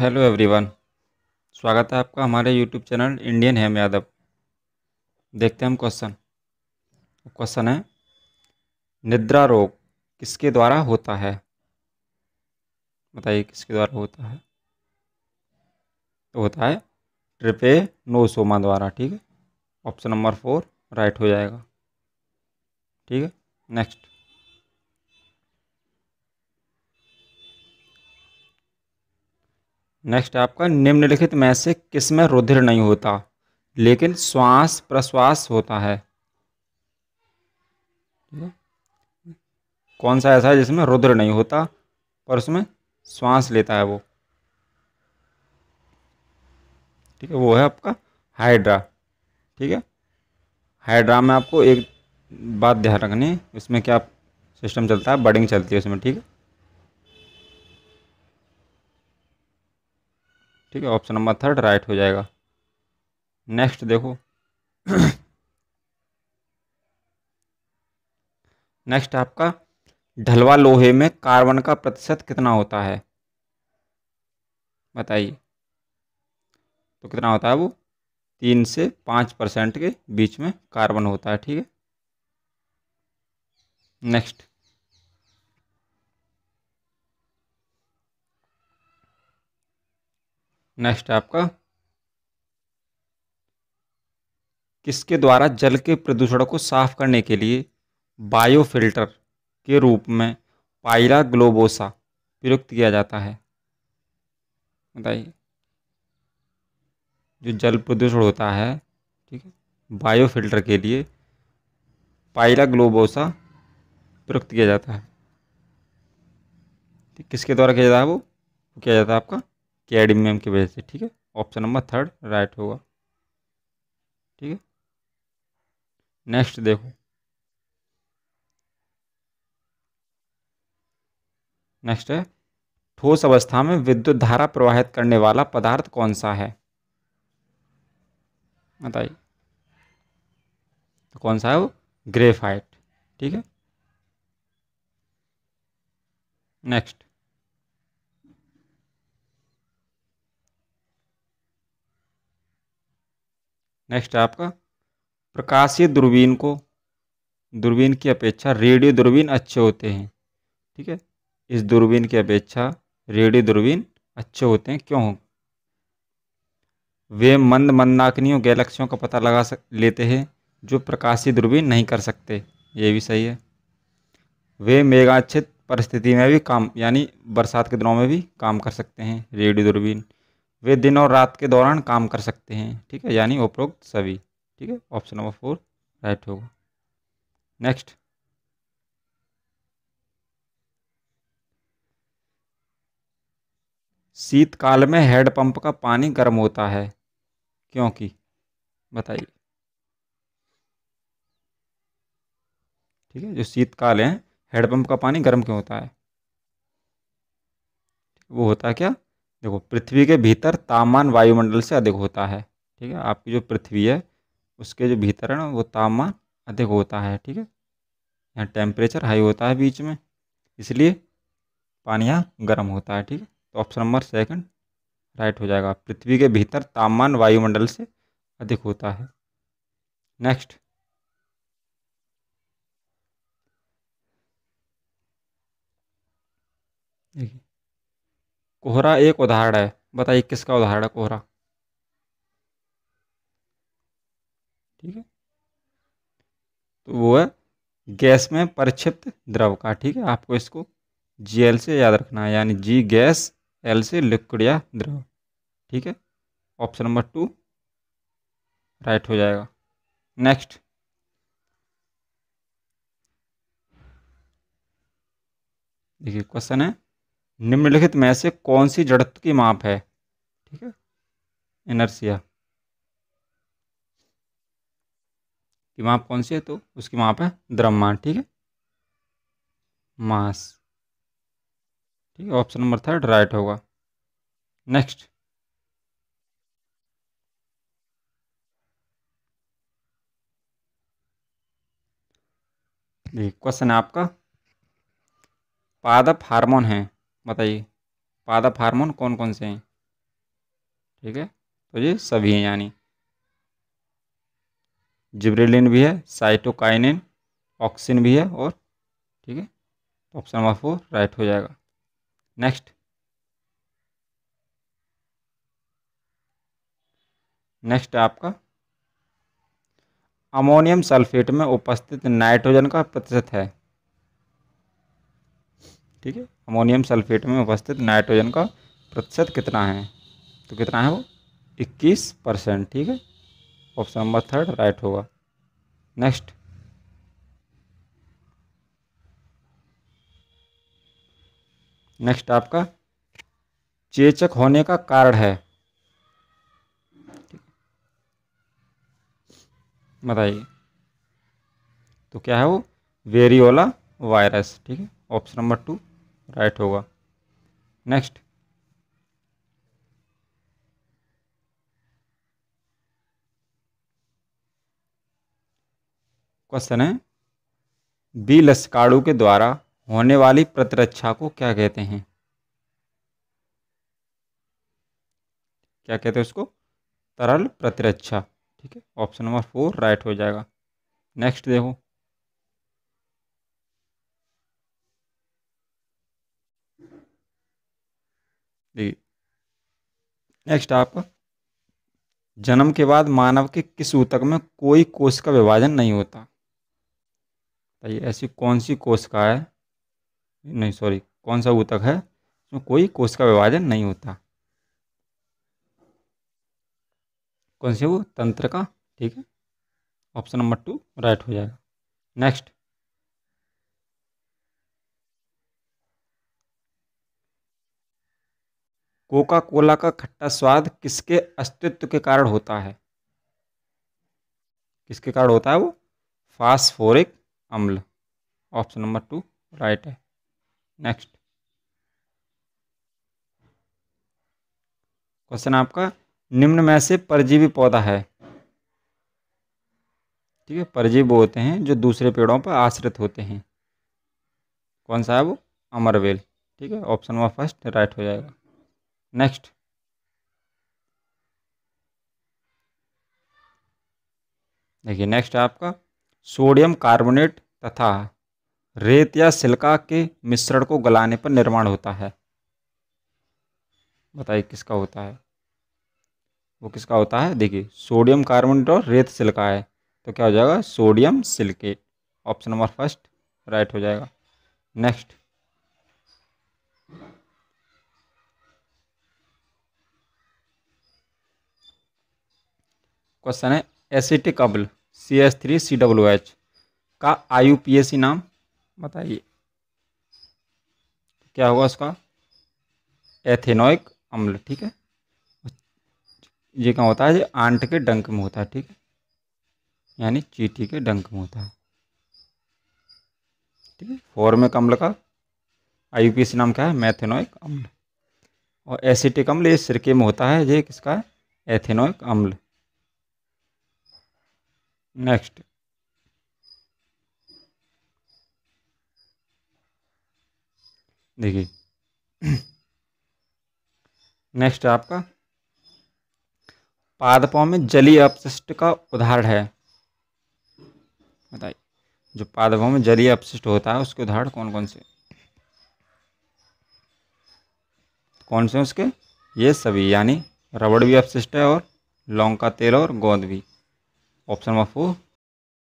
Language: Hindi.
हेलो एवरीवन स्वागत है आपका हमारे YouTube channel Indian Hem Yadav देखते हैं हम क्वेश्चन क्वेश्चन है निद्रा रोग किसके द्वारा होता है बताइए किसके द्वारा होता है तो होता है ट्रिपे नोसोमा द्वारा ठीक है ऑप्शन नंबर फोर राइट हो जाएगा ठीक है नेक्स्ट नेक्स्ट आपका निम्नलिखित में से किस में रुधिर नहीं होता लेकिन श्वास प्रश्वास होता है कौन सा ऐसा है जिसमें रुद्र नहीं होता पर उसमें श्वास लेता है वो ठीक है वो है आपका हाइड्रा ठीक है हाइड्रा में आपको एक बात ध्यान रखनी है उसमें क्या सिस्टम चलता है बडिंग चलती है उसमें ठीक है ठीक है ऑप्शन नंबर थर्ड राइट हो जाएगा नेक्स्ट देखो नेक्स्ट आपका ढलवा लोहे में कार्बन का प्रतिशत कितना होता है बताइए तो कितना होता है वो तीन से पाँच परसेंट के बीच में कार्बन होता है ठीक है नेक्स्ट नेक्स्ट आपका किसके द्वारा जल के प्रदूषण को साफ करने के लिए बायोफिल्टर के रूप में पाइला ग्लोबोसा प्रयुक्त किया जाता है बताइए जो जल प्रदूषण होता है ठीक है बायोफिल्टर के लिए पाइला ग्लोबोसा प्रयुक्त किया जाता है ठीक किसके द्वारा किया जाता है वो किया जाता है आपका कैडमियम की वजह से ठीक है ऑप्शन नंबर थर्ड राइट होगा ठीक है नेक्स्ट देखो नेक्स्ट है ठोस अवस्था में विद्युत धारा प्रवाहित करने वाला पदार्थ कौन सा है बताइए तो कौन सा है वो ग्रेफाइट ठीक है नेक्स्ट नेक्स्ट आपका प्रकाशीय दूरबीन को दूरबीन की अपेक्षा रेडियो दूरबीन अच्छे होते हैं ठीक है इस दूरबीन की अपेक्षा रेडियो दूरबीन अच्छे होते हैं क्यों हो वे मंद मंदाकिनियों गैलेक्सियों का पता लगा सक लेते हैं जो प्रकाशीय दूरबीन नहीं कर सकते ये भी सही है वे मेगाक्षित परिस्थिति में भी काम यानी बरसात के दिनों में भी काम कर सकते हैं रेडियो दूरबीन वे दिन और रात के दौरान काम कर सकते हैं ठीक है यानी उपरोक्त सभी ठीक है ऑप्शन नंबर फोर राइट होगा नेक्स्ट शीतकाल में हैडपंप का पानी गर्म होता है क्योंकि बताइए ठीक है जो शीतकाल है हेडपंप का पानी गर्म क्यों होता है वो होता है क्या देखो पृथ्वी के भीतर तापमान वायुमंडल से अधिक होता है ठीक है आपकी जो पृथ्वी है उसके जो भीतर है ना वो तापमान अधिक होता है ठीक है यहाँ टेम्परेचर हाई होता है बीच में इसलिए पानी यहाँ गर्म होता है ठीक है तो ऑप्शन नंबर सेकंड राइट हो जाएगा पृथ्वी के भीतर तापमान वायुमंडल से अधिक होता है नेक्स्ट देखिए कोहरा एक उदाहरण है बताइए किसका उदाहरण है कोहरा ठीक है तो वो है गैस में परिक्षिप्त द्रव का ठीक है आपको इसको जी एल से याद रखना है यानी जी गैस एल से लिक्विड या द्रव ठीक है ऑप्शन नंबर टू राइट हो जाएगा नेक्स्ट देखिए क्वेश्चन है निम्नलिखित में से कौन सी जड़त्व की माप है ठीक है इनर्सिया की माप कौन सी है तो उसकी माप है द्रव्यमान ठीक है मास ठीक है ऑप्शन नंबर थर्ड राइट होगा नेक्स्ट क्वेश्चन है आपका पादप हार्मोन है बताइए पादप हार्मोन कौन कौन से हैं ठीक है तो ये सभी हैं यानी जिब्रेलिन भी है साइटोकाइनिन ऑक्सिन भी है और ठीक है तो ऑप्शन नंबर फोर राइट हो जाएगा नेक्स्ट नेक्स्ट आपका अमोनियम सल्फेट में उपस्थित नाइट्रोजन का प्रतिशत है ठीक है अमोनियम सल्फेट में उपस्थित नाइट्रोजन का प्रतिशत कितना है तो कितना है वो इक्कीस परसेंट ठीक है ऑप्शन नंबर थर्ड राइट होगा नेक्स्ट नेक्स्ट आपका चेचक होने का कारण है बताइए तो क्या है वो वेरियोला वायरस ठीक है ऑप्शन नंबर टू राइट होगा नेक्स्ट क्वेश्चन है बी लस्काड़ू के द्वारा होने वाली प्रतिरक्षा को क्या कहते हैं क्या कहते हैं उसको तरल प्रतिरक्षा ठीक है ऑप्शन नंबर फोर राइट हो जाएगा नेक्स्ट देखो नेक्स्ट आप जन्म के बाद मानव के किस ऊतक में कोई कोष का विभाजन नहीं होता बताइए ऐसी कौन सी कोशिका है नहीं सॉरी कौन सा ऊतक है इसमें कोई कोष का विभाजन नहीं होता कौन से वो तंत्र का ठीक है ऑप्शन नंबर टू राइट हो जाएगा नेक्स्ट कोका कोला का खट्टा स्वाद किसके अस्तित्व के कारण होता है किसके कारण होता है वो फास्फोरिक अम्ल ऑप्शन नंबर टू राइट है नेक्स्ट क्वेश्चन आपका निम्न में से परजीवी पौधा है ठीक है परजीवी होते हैं जो दूसरे पेड़ों पर आश्रित होते हैं कौन सा है वो अमरवेल ठीक है ऑप्शन नंबर फर्स्ट राइट हो जाएगा नेक्स्ट देखिए नेक्स्ट आपका सोडियम कार्बोनेट तथा रेत या सिल्का के मिश्रण को गलाने पर निर्माण होता है बताइए किसका होता है वो किसका होता है देखिए सोडियम कार्बोनेट और रेत सिल्का है तो क्या हो जाएगा sodium silicate option number first right हो जाएगा नेक्स्ट क्वेश्चन है एसिटिक अम्ल C S three C W H का आयु पी एस सी नाम बताइए क्या होगा उसका एथेनोइक अम्ल ठीक है ये कहाँ होता है ये आंट के डंक में होता है ठीक है यानी चीटी के डंक में होता है ठीक है फॉर्मिक अम्ल का आई यू नाम क्या है मैथेनोइक अम्ल और एसिटिक e अम्ल ये सिरके में होता है ये किसका है एथेनोइक अम्ल नेक्स्ट देखिए नेक्स्ट आपका पादपों में जलीय अपशिष्ट का उदाहरण है बताइए जो पादपों में जलीय अपशिष्ट होता है उसके उदाहरण कौन कौन से कौन से उसके ये सभी यानी रबड़ भी अपशिष्ट है और लौंग का तेल और गोंद भी ऑप्शन आपको